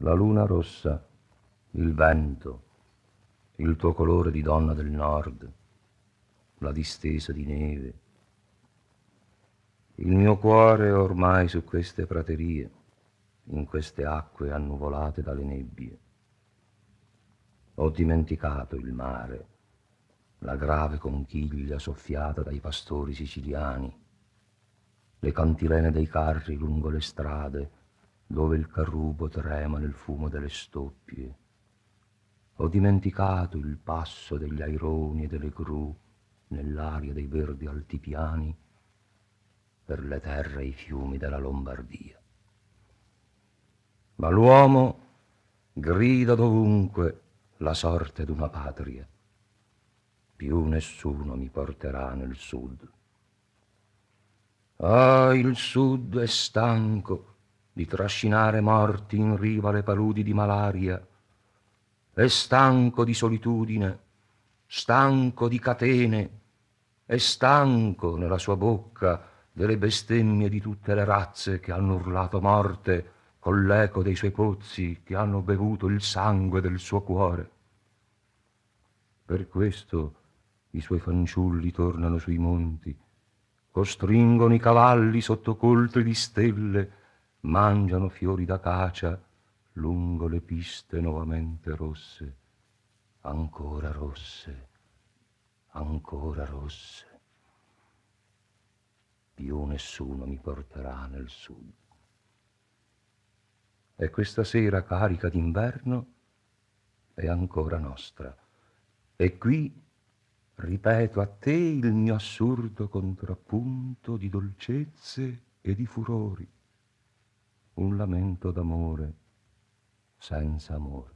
la luna rossa, il vento, il tuo colore di donna del nord, la distesa di neve. Il mio cuore è ormai su queste praterie, in queste acque annuvolate dalle nebbie. Ho dimenticato il mare, la grave conchiglia soffiata dai pastori siciliani, le cantilene dei carri lungo le strade, dove il carrubo trema nel fumo delle stoppie. Ho dimenticato il passo degli aironi e delle gru nell'aria dei verdi altipiani per le terre e i fiumi della Lombardia. Ma l'uomo grida dovunque la sorte d'una patria. Più nessuno mi porterà nel sud. Ah, il sud è stanco di trascinare morti in riva le paludi di malaria, e stanco di solitudine, stanco di catene, e stanco nella sua bocca delle bestemmie di tutte le razze che hanno urlato morte con l'eco dei suoi pozzi che hanno bevuto il sangue del suo cuore. Per questo i suoi fanciulli tornano sui monti, costringono i cavalli sotto coltri di stelle, mangiano fiori d'acacia lungo le piste nuovamente rosse, ancora rosse, ancora rosse. Più nessuno mi porterà nel sud. E questa sera carica d'inverno è ancora nostra. E qui ripeto a te il mio assurdo contrappunto di dolcezze e di furori un lamento d'amore senza amore.